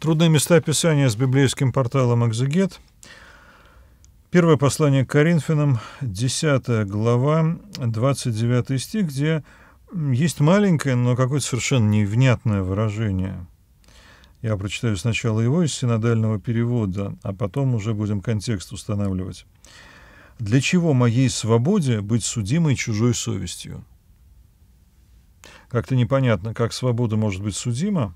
Трудные места Писания с библейским порталом «Экзегет». Первое послание к Коринфянам, 10 глава, 29 стих, где есть маленькое, но какое-то совершенно невнятное выражение. Я прочитаю сначала его из синодального перевода, а потом уже будем контекст устанавливать. «Для чего моей свободе быть судимой чужой совестью?» Как-то непонятно, как свобода может быть судима,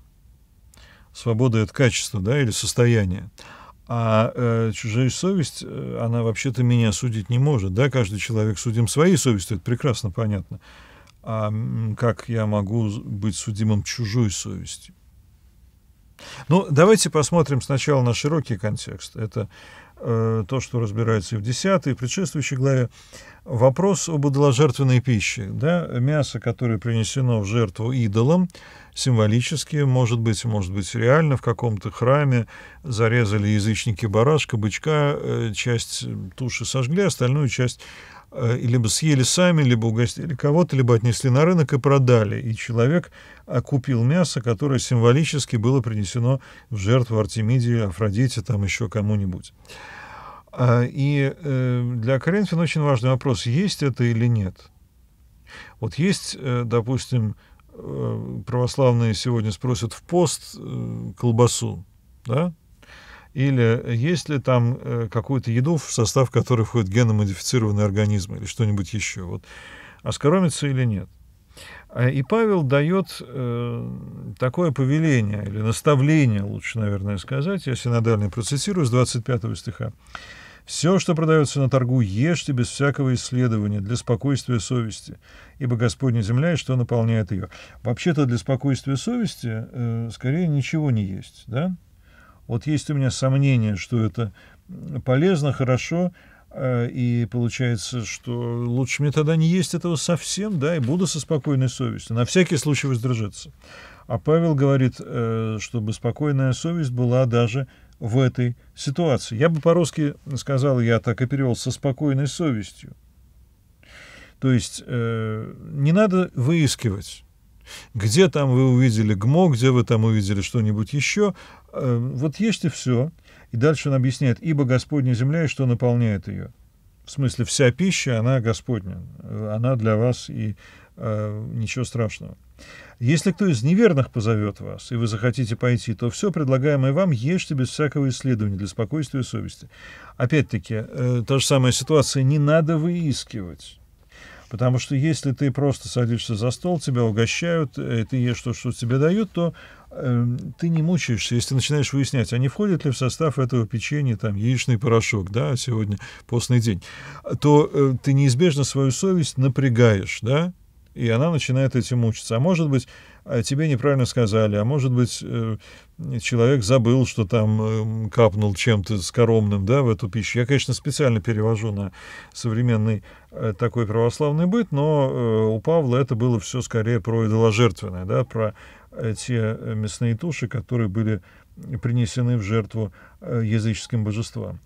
свобода — это качество да, или состояние. А э, чужая совесть, э, она вообще-то меня судить не может. Да? Каждый человек судим своей совестью, это прекрасно понятно. А как я могу быть судимым чужой совестью? Ну, давайте посмотрим сначала на широкий контекст. Это э, то, что разбирается и в 10 и предшествующей главе. Вопрос об идоложертвенной пище. Да? Мясо, которое принесено в жертву идолам, символически, может быть, может быть, реально в каком-то храме зарезали язычники барашка, бычка, э, часть туши сожгли, остальную часть Э, либо съели сами, либо угостили кого-то, либо отнесли на рынок и продали. И человек окупил мясо, которое символически было принесено в жертву Артемиде, Афродите, там еще кому-нибудь. А, и э, для Коринфян очень важный вопрос, есть это или нет. Вот есть, э, допустим, православные сегодня спросят в пост колбасу, да, или есть ли там э, какую-то еду, в состав которой входят геномодифицированные организмы или что-нибудь еще. Вот. Оскоромится или нет. А, и Павел дает э, такое повеление, или наставление, лучше, наверное, сказать, я синодальный процессирую с 25 стиха. «Все, что продается на торгу, ешьте без всякого исследования, для спокойствия совести, ибо Господня земля и что наполняет ее». Вообще-то для спокойствия совести э, скорее ничего не есть, да? Вот есть у меня сомнение, что это полезно, хорошо, э, и получается, что лучше мне тогда не есть этого совсем, да, и буду со спокойной совестью. На всякий случай воздержаться. А Павел говорит, э, чтобы спокойная совесть была даже в этой ситуации. Я бы по-русски сказал, я так и перевел, со спокойной совестью. То есть э, не надо выискивать где там вы увидели ГМО, где вы там увидели что-нибудь еще? Эм, вот ешьте все. И дальше он объясняет, ибо Господня земля и что наполняет ее. В смысле, вся пища, она Господня. Она для вас и э, ничего страшного. Если кто из неверных позовет вас, и вы захотите пойти, то все предлагаемое вам ешьте без всякого исследования для спокойствия и совести. Опять-таки, э, та же самая ситуация, не надо выискивать. Потому что если ты просто садишься за стол, тебя угощают, и э, ты ешь то, что тебе дают, то э, ты не мучаешься, если начинаешь выяснять, а не входит ли в состав этого печенья там яичный порошок, да, сегодня постный день, то э, ты неизбежно свою совесть напрягаешь, да, и она начинает этим мучиться. А может быть, э, тебе неправильно сказали, а может быть, э, человек забыл, что там эм, капнул чем-то скоромным да, в эту пищу. Я, конечно, специально перевожу на современный э, такой православный быт, но у Павла это было все скорее про идоложертвенное, да, про те мясные туши, которые были принесены в жертву языческим божествам.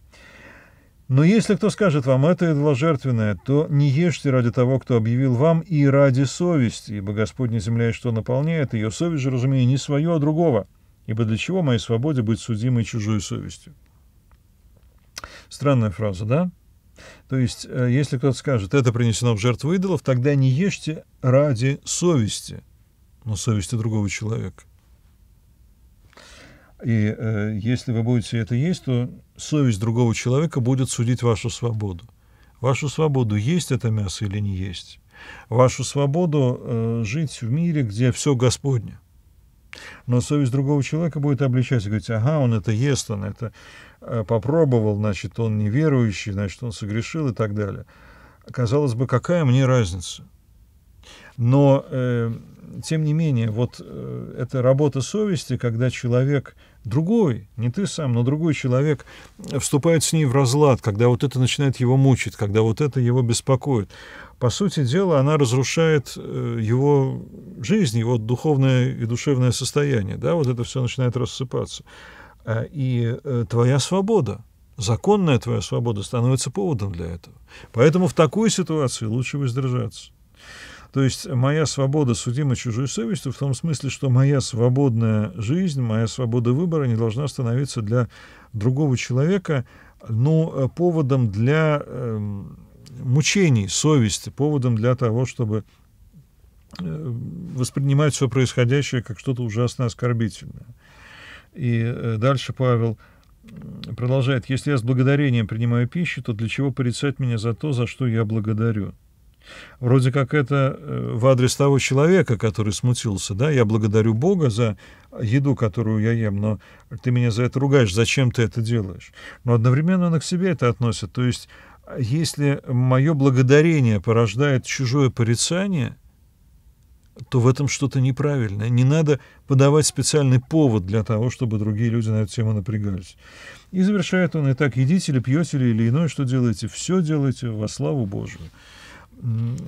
Но если кто скажет вам, это едва жертвенное, то не ешьте ради того, кто объявил вам, и ради совести, ибо Господня земля и что наполняет ее совесть же, разумея, не свою, а другого. Ибо для чего моей свободе быть судимой чужой совестью? Странная фраза, да? То есть, э, если кто-то скажет, это принесено в жертву идолов, тогда не ешьте ради совести, но совести другого человека. И э, если вы будете это есть, то совесть другого человека будет судить вашу свободу. Вашу свободу есть это мясо или не есть. Вашу свободу э, жить в мире, где все Господне. Но совесть другого человека будет обличать и говорить, ага, он это ест, он это э, попробовал, значит, он неверующий, значит, он согрешил и так далее. Казалось бы, какая мне разница? Но, э, тем не менее, вот э, эта работа совести, когда человек другой, не ты сам, но другой человек э, вступает с ней в разлад, когда вот это начинает его мучить, когда вот это его беспокоит. По сути дела, она разрушает э, его жизнь, его духовное и душевное состояние. Да? Вот это все начинает рассыпаться. А, и э, твоя свобода, законная твоя свобода становится поводом для этого. Поэтому в такой ситуации лучше воздержаться. То есть моя свобода судима чужой совестью в том смысле, что моя свободная жизнь, моя свобода выбора не должна становиться для другого человека ну, поводом для э, мучений совести, поводом для того, чтобы э, воспринимать все происходящее как что-то ужасно оскорбительное. И э, дальше Павел продолжает, если я с благодарением принимаю пищу, то для чего порицать меня за то, за что я благодарю? Вроде как это э, в адрес того человека, который смутился, да, я благодарю Бога за еду, которую я ем, но ты меня за это ругаешь, зачем ты это делаешь? Но одновременно он к себе это относит, то есть если мое благодарение порождает чужое порицание, то в этом что-то неправильное. Не надо подавать специальный повод для того, чтобы другие люди на эту тему напрягались. И завершает он и так, едите или пьете или иное, что делаете, все делайте во славу Божию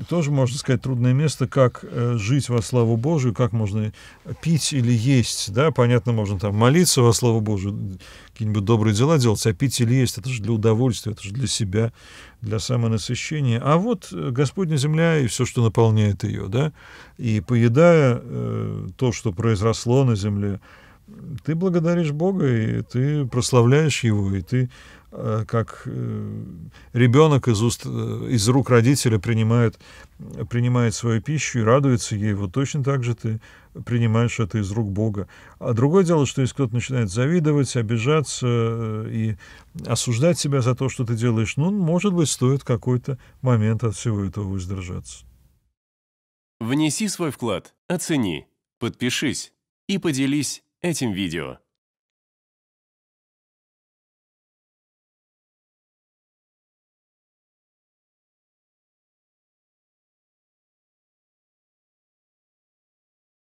тоже, можно сказать, трудное место, как э, жить во славу Божию, как можно пить или есть, да, понятно, можно там молиться во славу Божию, какие-нибудь добрые дела делать, а пить или есть, это же для удовольствия, это же для себя, для самонасыщения. А вот э, Господня земля и все, что наполняет ее, да, и поедая э, то, что произросло на земле, ты благодаришь Бога, и ты прославляешь Его, и ты Э, как э, ребенок из, уст, э, из рук родителя принимает, принимает свою пищу и радуется ей, вот точно так же ты принимаешь это из рук Бога. А другое дело, что если кто-то начинает завидовать, обижаться и осуждать себя за то, что ты делаешь, ну, может быть, стоит какой-то момент от всего этого воздержаться. Внеси свой вклад, оцени, подпишись и поделись этим видео.